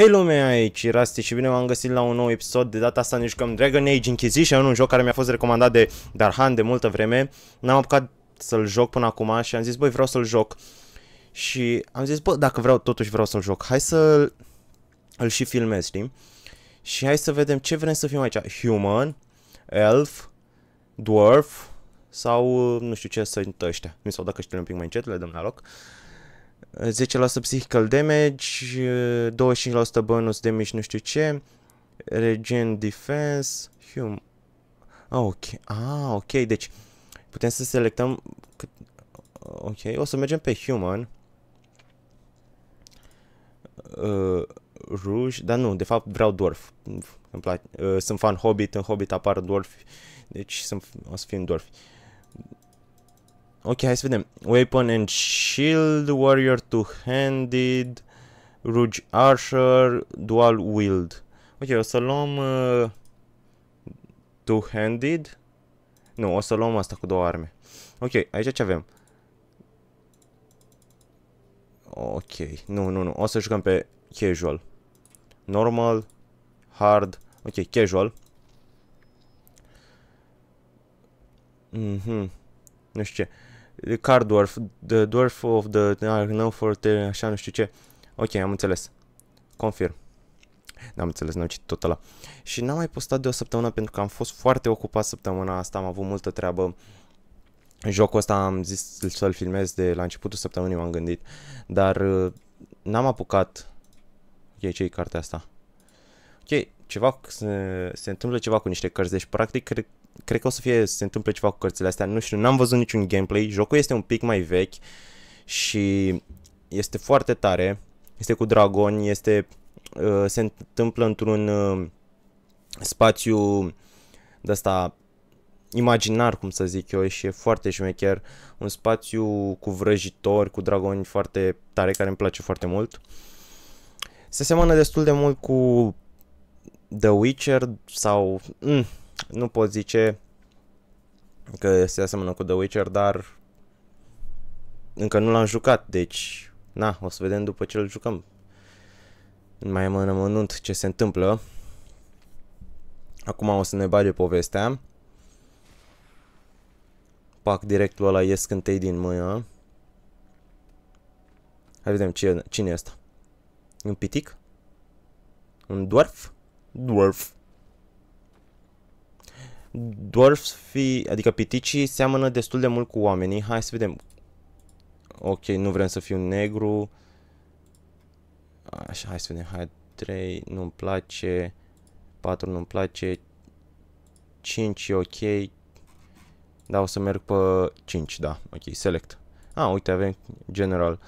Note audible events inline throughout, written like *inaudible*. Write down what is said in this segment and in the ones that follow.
Hei lume, aici Rasti și bine v-am găsit la un nou episod, de data asta ne jucăm Dragon Age Inquisition, un joc care mi-a fost recomandat de Darhan de multă vreme, n-am apucat să-l joc până acum și am zis, băi, vreau să-l joc. Și am zis, bă, dacă vreau, totuși vreau să-l joc, hai să-l îl și filmez, știi? Și hai să vedem ce vrem să fim aici, human, elf, dwarf sau nu știu ce sunt ăștia. Mi sau dacă știu un pic mai încet, le dăm la loc. Uh, 10% Psychical damage, 25% bonus damage nu știu ce, regen defense, hum. Ah, ok. Ah, ok, deci putem să selectăm Ok, o să mergem pe human. Uh, rouge, dar nu, de fapt vreau dwarf. Îmi place. Uh, sunt fan Hobbit, în Hobbit apar dwarf, deci sunt, o să fim dwarf. Ok, hai să vedem. Weapon and Shield, Warrior Two-Handed, Rouge Archer, Dual Wield. Ok, o să luăm uh, Two-Handed. Nu, o să luăm asta cu două arme. Ok, aici ce avem? Ok, nu, nu, nu. O să jucăm pe Casual. Normal, Hard, ok, Casual. Mhm. Mm nu știu ce. Car Dwarf, The Dwarf of the Known for the, așa nu știu ce. Ok, am înțeles. Confirm. N-am înțeles, n-am citit tot ăla. Și n-am mai postat de o săptămână pentru că am fost foarte ocupat săptămâna asta, am avut multă treabă. Jocul ăsta am zis să-l filmez de la începutul săptămânii, m-am gândit, dar uh, n-am apucat. Ok, ce cartea asta? Ok, ceva, se, se întâmplă ceva cu niște cărți, deci practic cred cred că o să fie, să se întâmple ceva cu cărțile astea, nu știu, n-am văzut niciun gameplay, jocul este un pic mai vechi și este foarte tare, este cu dragoni, este, uh, se întâmplă într-un uh, spațiu de asta imaginar, cum să zic eu, și e foarte șmecher, un spațiu cu vrăjitori, cu dragoni foarte tare, care îmi place foarte mult. Se seamănă destul de mult cu The Witcher sau... Mm, nu pot zice că se asemănă cu The Witcher, dar încă nu l-am jucat, deci na, o să vedem după ce îl jucăm. Mai am în amănunt ce se întâmplă. Acum o să ne bage povestea. Pac directul ăla ies cântei din mână. Hai vedem cine, cine e asta. Un pitic? Un dwarf? Dwarf fi, adică piticii, seamănă destul de mult cu oamenii. Hai să vedem. Ok, nu vrem să fiu negru. Așa, hai să vedem. Hai, 3 nu-mi place, 4 nu-mi place, 5 e ok. Da, o să merg pe 5, da. Ok, select. Ah, uite, avem general.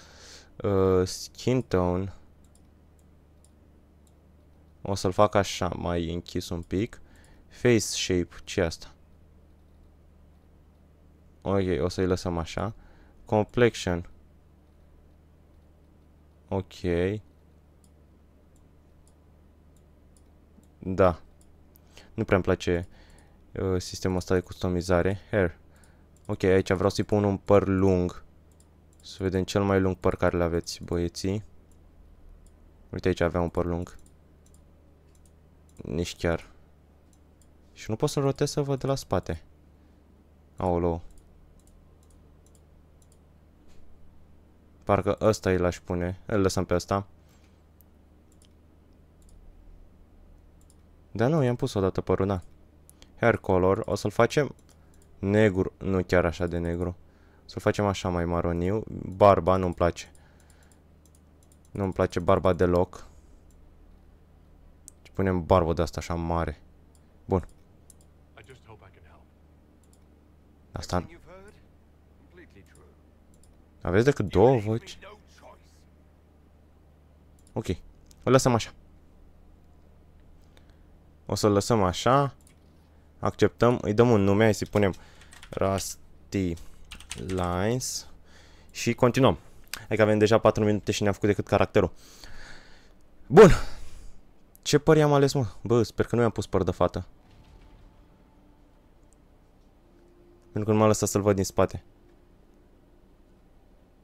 Uh, skin tone. O să-l fac așa, mai închis un pic. Face shape. ce asta? Ok, o să-i lăsăm așa. Complexion. Ok. Da. Nu prea mi place uh, sistemul ăsta de customizare. Hair. Ok, aici vreau să-i pun un păr lung. Să vedem cel mai lung păr care le aveți, băieții. Uite, aici avea un păr lung. Nici chiar. Și nu pot să-l rotez să văd de la spate. Aolo. Parcă ăsta îl aș pune. Îl lăsăm pe ăsta. Da, nu, i-am pus odată păruna. Hair color, o să-l facem negru, nu chiar așa de negru. Să-l facem așa mai maroniu. Barba nu-mi place. Nu-mi place barba deloc. Și deci punem barbă de asta așa mare. Bun. Asta... Aveți decât două voci? Ok. O lăsăm așa. O să-l lăsăm așa. Acceptăm. Îi dăm un nume. Hai să-i punem Rusty Lines. Și continuăm. că avem deja 4 minute și ne-am făcut decât caracterul. Bun. Ce păr i-am ales, mă? Bă, sper că nu i-am pus păr de fată. Pentru că nu m-a lăsat să-l văd din spate.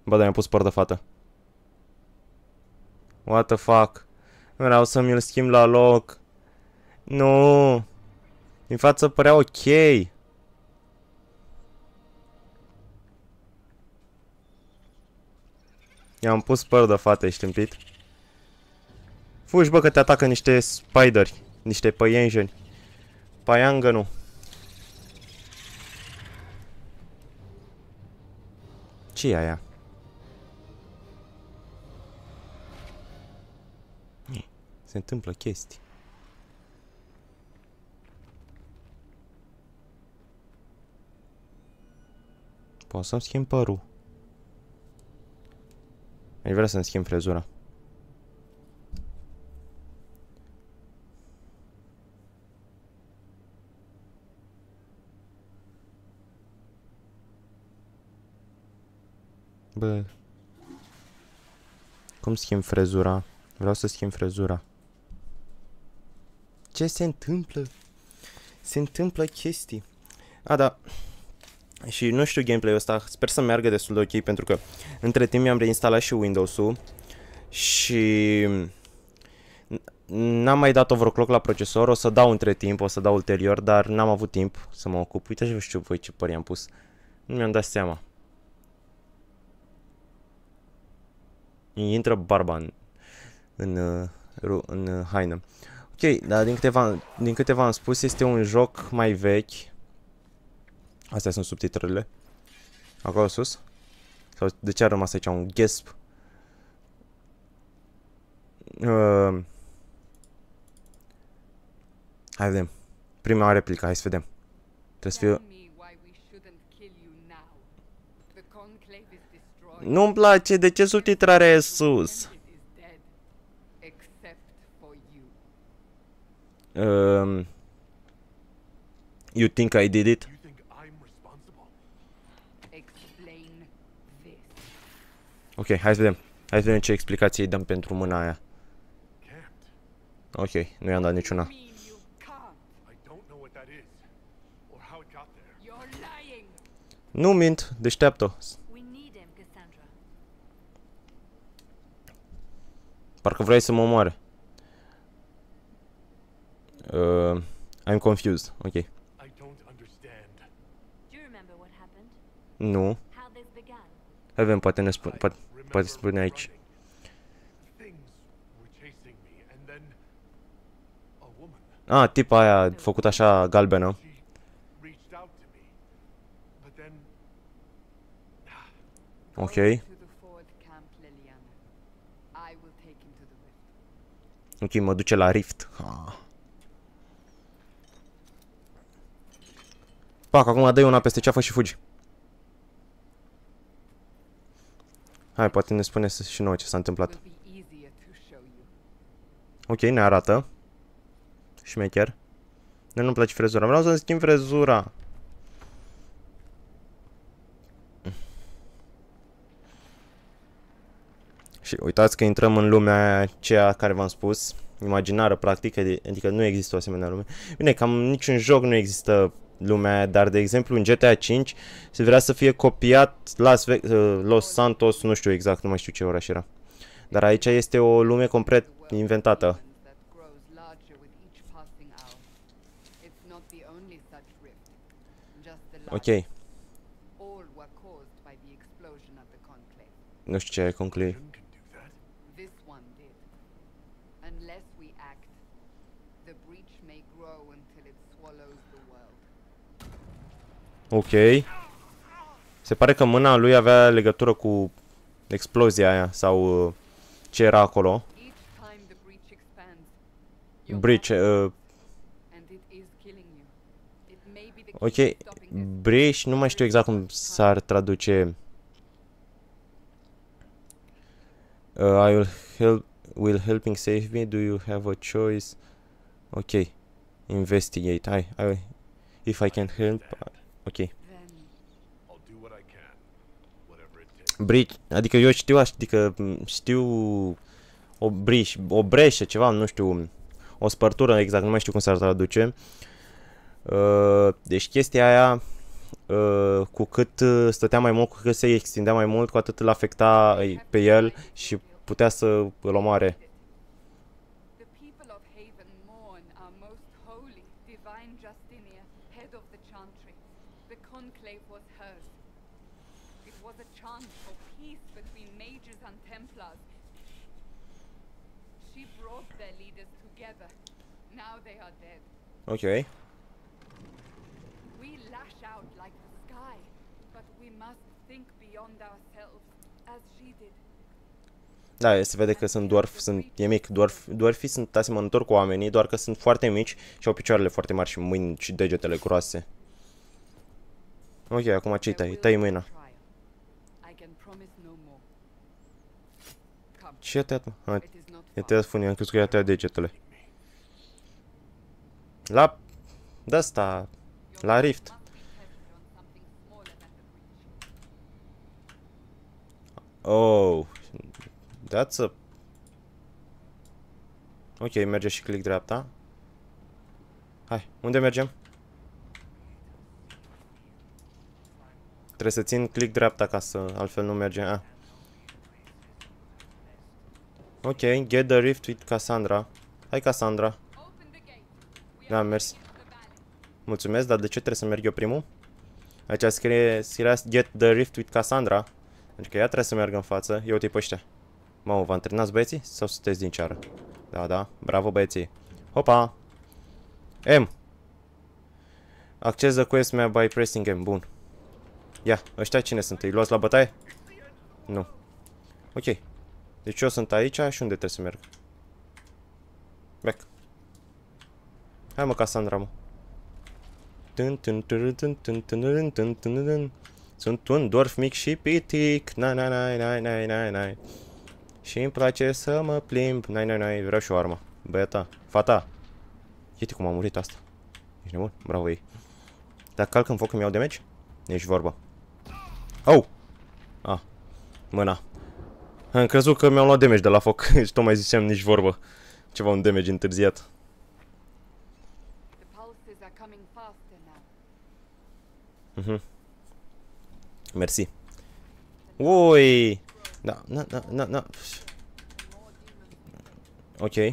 Ba dar mi-a pus păr de fată. What the fuck? Vreau să mi-l schimb la loc. Nu! Din față părea ok. I-am pus păr de fată, ești împit. Fugi, bă, că te atacă niște spideri. Niște păienjeni. Paiangă nu. ce e aia? Se întâmplă chestii. Pot să-mi schimb părul. Aș vrea să-mi schimb frezura. Bă. Cum schimb frezura? Vreau să schimb frezura. Ce se întâmplă? Se întâmplă chestii. A, da. Și nu știu gameplay-ul ăsta, sper să meargă destul de ok pentru că între timp mi-am reinstalat și Windows-ul și n-am mai dat overclock la procesor, o să dau între timp, o să dau ulterior, dar n-am avut timp să mă ocup. Uite și vă știu voi ce pări am pus. Nu mi-am dat seama. intră barba în, în, uh, în uh, haină. Ok, dar din câteva din câteva am spus, este un joc mai vechi. Astea sunt subtitrele. Acolo sus. Sau de ce a rămas aici un gesp? Uh, hai vedem. Prima replică, hai să vedem. Trebuie să fiu... Nu-mi place, de ce subtitrarea e sus? Um, you think I did it? Ok, hai să vedem. Hai să vedem ce explicație îi dăm pentru mâna aia. Ok, nu i-am dat niciuna. Nu mint, deșteaptă. Parcă vrei să mă omoare. Uh, I'm confused. Ok. Nu. Avem, poate ne spune, poate, poate spune aici. ah, tipa aia făcut așa galbenă. Ok. Ok, mă duce la rift. Ha. Pac, acum dai una peste ceafă și fugi. Hai, poate ne spune și nouă ce s-a întâmplat. Ok, ne arată. Șmecher. Nu, nu-mi place frezura. Vreau să-mi schimb frezura. Și uitați că intrăm în lumea aceea care v-am spus, imaginară practic, adică nu există o asemenea lume. Bine, cam niciun joc nu există lumea dar de exemplu în GTA 5 se vrea să fie copiat Las, Ve- uh, Los Santos, nu știu exact, nu mai știu ce oraș era. Dar aici este o lume complet inventată. Ok. Nu știu ce e Ok. Se pare că mâna lui avea legătură cu explozia aia sau uh, ce era acolo. Bridge. uh... Ok, Bridge, nu mai știu exact cum s-ar traduce. Uh, I will help, will helping save me, do you have a choice? Ok, investigate, I, I, if I can help, Ok. Bridge, adică eu știu, adică știu o, briș, o breșă, ceva, nu știu, o spărtură exact, nu mai știu cum s-ar traduce. Uh, deci chestia aia, uh, cu cât uh, stătea mai mult, cu cât se extindea mai mult, cu atât îl afecta pe el și putea să îl omoare. Okay. We lash out like the sky, but we must think beyond ourselves as she did. Da, se vede că sunt dwarf, sunt, e mic, dwarf, dwarfii sunt asemănători cu oamenii, doar că sunt foarte mici și au picioarele foarte mari și mâini și degetele groase. Ok, acum ce-i tai? Tai mâina. Ce i tăiat, mă? Hai, i-a tăiat funia, am crezut că i-a tăiat degetele. La... de asta, la Rift. Oh, that's a... Ok, merge și click dreapta. Hai, unde mergem? Trebuie să țin click dreapta ca să... altfel nu merge. Ah. Ok, get the rift with Cassandra. Hai Cassandra. Da, am mers. Mulțumesc, dar de ce trebuie să merg eu primul? Aici scrie, scrie Get the Rift with Cassandra. că adică ea trebuie să meargă în față. Eu uite pe ăștia. Mamă, vă antrenați băieții? Sau sunteți din ceară? Da, da. Bravo băieții. Hopa! M! Acces the quest mea by pressing M. Bun. Ia, ăștia cine sunt? Îi luați la bătaie? Nu. Ok. Deci eu sunt aici și unde trebuie să merg? Back. Hai mă, Cassandra, mă. Sunt un dwarf mic și pitic. Na, na, na, na, na, na, na. Și îmi place să mă plimb. Na, na, na, vreau și o armă. Băieta, fata. Uite cum a murit asta. Ești nebun? Bravo ei. Dacă calc în foc îmi iau damage? Nici vorba. Au! Ah, mâna. Am crezut că mi-am luat damage de la foc *laughs* și tot mai zisem nici vorba. Ceva un damage întârziat. Uhum. Merci. Oi! Não, não, não, não. Ok.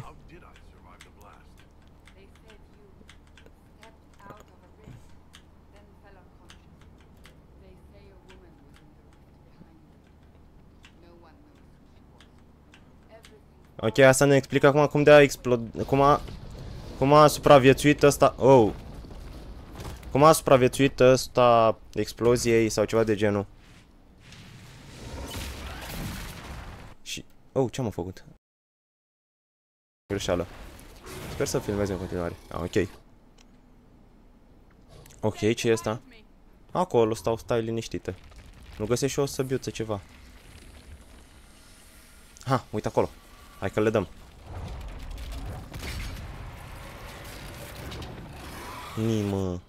Ok, asta ne explică acum cum de a explodat, cum a, cum a supraviețuit ăsta, oh, Cum a supraviețuit ăsta exploziei sau ceva de genul? Și... Oh, ce-am făcut? Greșeală. Sper să filmeze în continuare. Ah, ok. Ok, ce e asta? Acolo stau, stai liniștită. Nu găsești și o săbiuță ceva. Ha, uite acolo. Hai că le dăm. Nimă.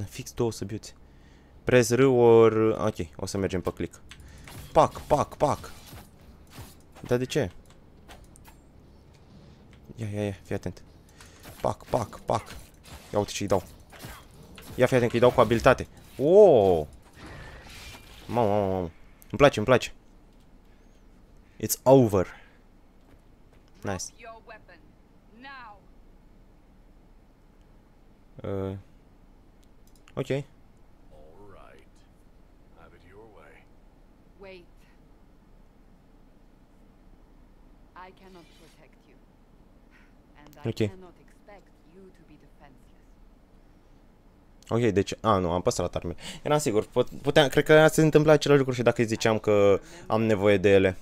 Da, Fix două săbiuțe. Prez râu or... Ok, o să mergem pe click. Pac, pac, pac. Dar de ce? Ia, ia, ia, fii atent. Pac, pac, pac. Ia uite ce-i dau. Ia fii atent că-i dau cu abilitate. Oh! Mamă, mamă, mamă. Îmi place, îmi place. It's over. Nice. Uh, Ok. Wait. I cannot protect you. And I okay. cannot expect you to be defenseless. Ok, deci, a, nu, am păstrat arme. Eram sigur, puteam, cred că se întâmpla același lucru și dacă îi ziceam că am nevoie de ele.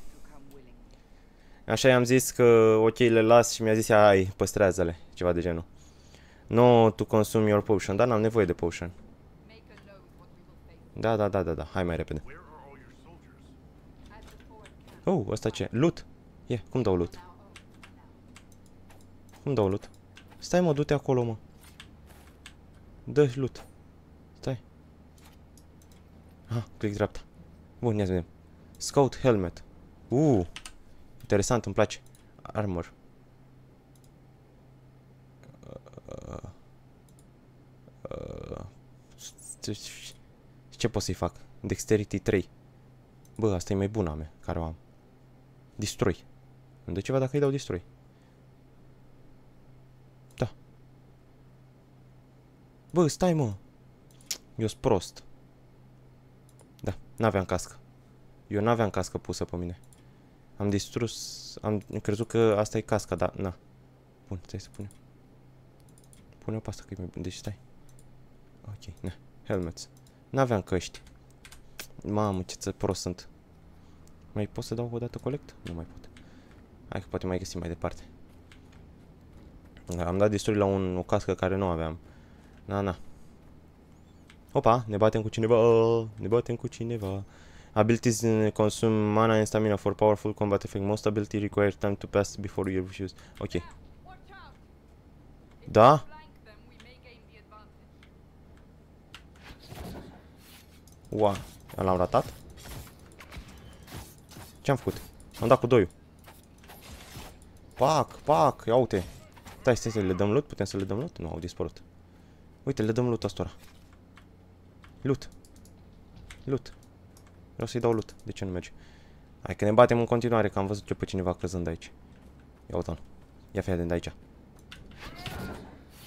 Așa i-am zis că, ok, le las și mi-a zis, ai, păstrează-le, ceva de genul. No, tu consumi your potion. Da, n-am nevoie de potion. Da, da, da, da, da. Hai mai repede. Oh, asta ce? Loot! E, yeah, cum dau loot? Cum dau loot? Stai mă, du-te acolo, mă. dă loot. Stai. Ah, click dreapta. Bun, ia să vedem. Scout helmet. Uuu. Uh, interesant, îmi place. Armor. ce pot să-i fac? Dexterity 3. Bă, asta e mai bună a mea, care o am. Destroy. Îmi dă ceva dacă îi dau destroy. Da. Bă, stai mă. Eu sunt prost. Da, n-aveam cască. Eu n-aveam cască pusă pe mine. Am distrus... Am crezut că asta e casca, dar na. Bun, stai să punem. Pune-o pe asta că e mai bun. Deci stai. Ok, na. Helmets. N-aveam căști. Mamă, ce ță prost sunt. Mai pot să dau o dată colect? Nu mai pot. Hai că poate mai găsim mai departe. am dat destul la un, o cască care nu aveam. Na, na. Opa, ne batem cu cineva. Ne batem cu cineva. Abilities consume mana and stamina for powerful combat effect. Most ability require time to pass before you refuse. Ok. Da? Ua, l-am ratat. Ce-am făcut? Am dat cu doiul. Pac, pac, ia uite. Stai, stai stai, le dăm loot? Putem să le dăm loot? Nu, au dispărut. Uite, le dăm loot astora. Loot. Loot. Vreau să-i dau loot. De ce nu merge? Hai că ne batem în continuare, că am văzut ce pe cineva căzând aici. Ia uite-l. Ia fii de aici.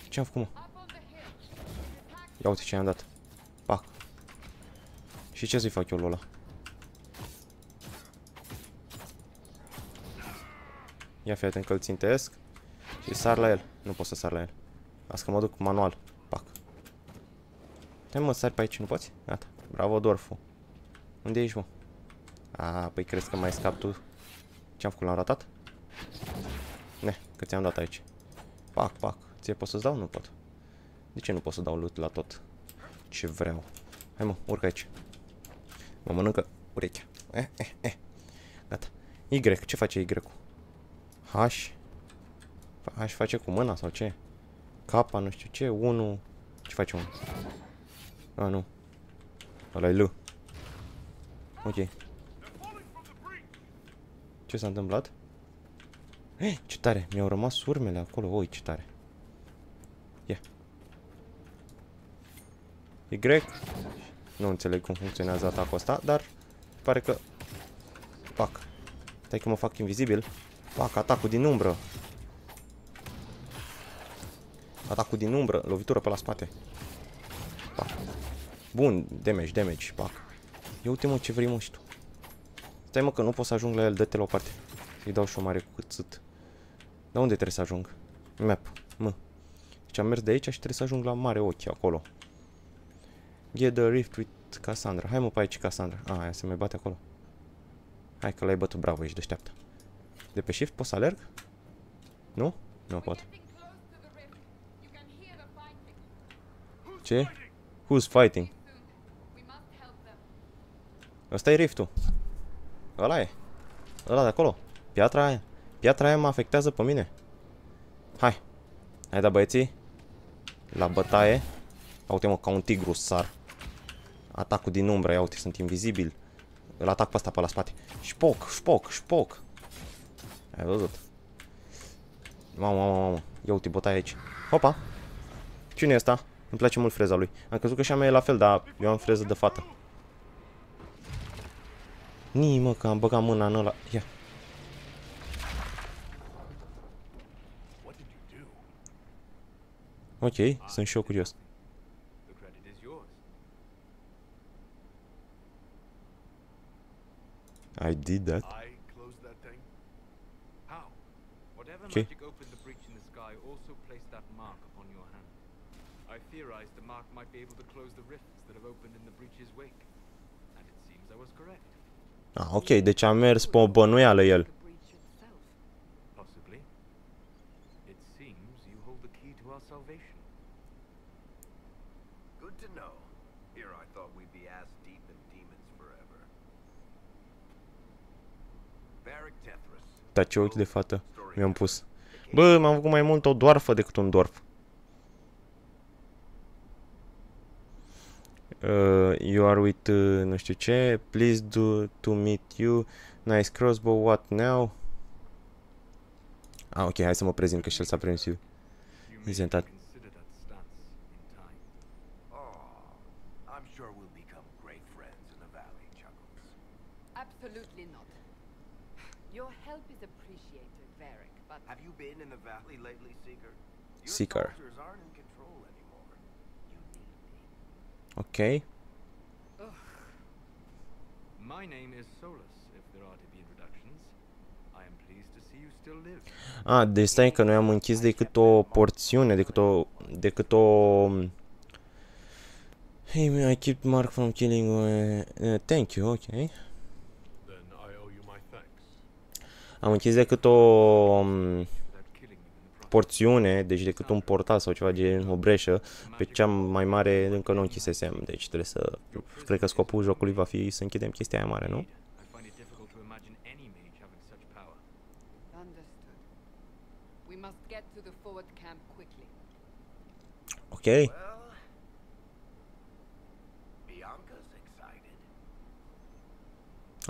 Ce am făcut, mă? Ia uite ce am dat. Și ce să-i fac eu Lola? Ia fii atent că îl țintesc Și sar la el Nu pot să sar la el Asta că mă duc manual Pac Te mă sari pe aici, nu poți? Gata Bravo, Dorfu Unde ești, mă? A, păi crezi că mai scap tu Ce-am făcut? L-am ratat? Ne, că ți-am dat aici Pac, pac Ție pot să-ți dau? Nu pot De ce nu pot să dau loot la tot? Ce vreau Hai mă, urcă aici Mă mănâncă urechea. Eh, eh, eh. Gata. Y. Ce face Y? -ul? H. H face cu mâna sau ce? K, nu știu ce. 1. Ce face 1? A, nu. ăla L. Ok. Ce s-a întâmplat? Eh, ce tare! Mi-au rămas urmele acolo. Oi, ce tare! Ia. Yeah. Y. Nu înțeleg cum funcționează atacul ăsta, dar pare că... Pac. Stai că mă fac invizibil. Pac, atacul din umbră. Atacul din umbră, lovitură pe la spate. Pac. Bun, damage, damage, pac. Ia ultimul ce vrei mă și tu. Stai mă că nu pot să ajung la el, dă-te la o parte. Îi dau și o mare cuțit. câțât. Dar unde trebuie să ajung? Map, mă. Deci am mers de aici și trebuie să ajung la mare ochi acolo. Get the rift with Cassandra. Hai mă pe aici, Cassandra. A, aia se mai bate acolo. Hai că l-ai bătut, bravo, ești deșteaptă. De pe shift pot să alerg? Nu? Nu pot. Ce? Who's fighting? Asta e riftul. Ăla e. Ăla de acolo. Piatra aia. Piatra aia mă afectează pe mine. Hai. Hai da băieții. La bătaie. Uite mă, ca un tigru sar. Atacul din umbră, iau, sunt invizibil. Îl atac pe ăsta pe la spate. Șpoc, șpoc, șpoc. Ai văzut? Mamă, mamă, mamă. Ia uite, bota aici. Opa! Cine e ăsta? Îmi place mult freza lui. Am crezut că și a mea e la fel, dar eu am freză de fată. Nii, mă, că am băgat mâna în ăla. Ia. Ok, sunt și eu curios. I did that. I closed that thing. How? Whatever Kay. magic opened the breach in the sky also placed that mark upon your hand. I theorized the mark might be able to close the rifts that have opened in the breach's wake. And it seems I was correct. Ah, ok, deci a mers pe o bănuială el. Possibly. It seems you hold the key to our salvation. Dar ce ochi de fată mi-am pus. Bă, m-am făcut mai mult o doarfă decât un dorf. Uh, you are with uh, nu știu ce. Please do to meet you. Nice crossbow, what now? Ah, ok, hai să mă prezint că și el s-a premis Prezentat Have you been in the valley lately, Seeker? Seeker. aren't in control anymore. You need me. Okay. Ugh. My name is Solus, if there are to be introductions. I am pleased to see you still live. Ah, deci stai că noi am închis decât o porțiune, decât o... decât o... Mm, hey, I keep Mark from killing... Uh, uh thank you, okay. Am închis decât o um, porțiune, deci decât un portal sau ceva gen o breșă, pe cea mai mare încă nu închisesem, deci trebuie să... Cred că scopul jocului va fi să închidem chestia aia mare, nu? Ok.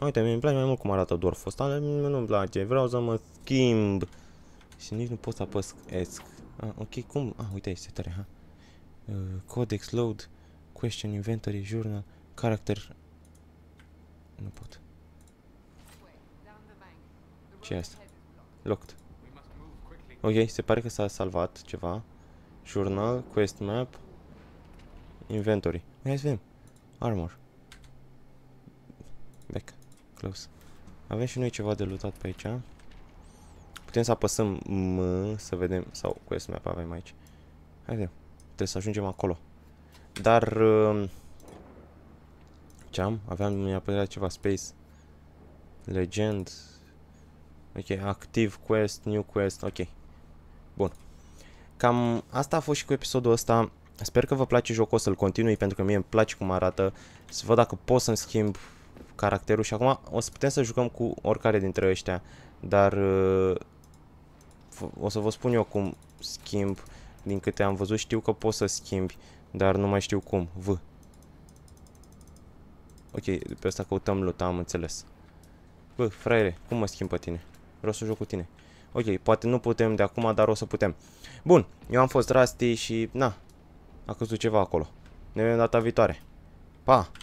Uite, mi mi place mai mult cum arată dwarf ăsta, dar nu-mi place, vreau să mă schimb. Și nici nu pot să apăs esc. Ah, ok, cum? Ah, uite, este tare, ha. Uh, codex, load, question, inventory, journal, character. Nu pot. ce e asta? Locked. Ok, se pare că s-a salvat ceva. Journal, quest map, inventory. Hai să vedem. Armor. Back close. Avem și noi ceva de lutat pe aici. Putem să apăsăm M, să vedem, sau cu S map avem aici. Haide, trebuie să ajungem acolo. Dar... Um, ce am? Aveam neapărat ceva space. Legend. Ok, active quest, new quest, ok. Bun. Cam asta a fost și cu episodul ăsta. Sper că vă place jocul, să-l continui pentru că mie îmi place cum arată. Să văd dacă pot să-mi schimb caracterul și acum o să putem să jucăm cu oricare dintre ăștia, dar uh, o să vă spun eu cum schimb, din câte am văzut știu că poți să schimbi, dar nu mai știu cum, V. Ok, pe asta căutăm luta, am înțeles. Bă, fraiere, cum mă schimb pe tine? Vreau să joc cu tine. Ok, poate nu putem de acum, dar o să putem. Bun, eu am fost Rusty și, na, a căzut ceva acolo. Ne vedem data viitoare. Pa!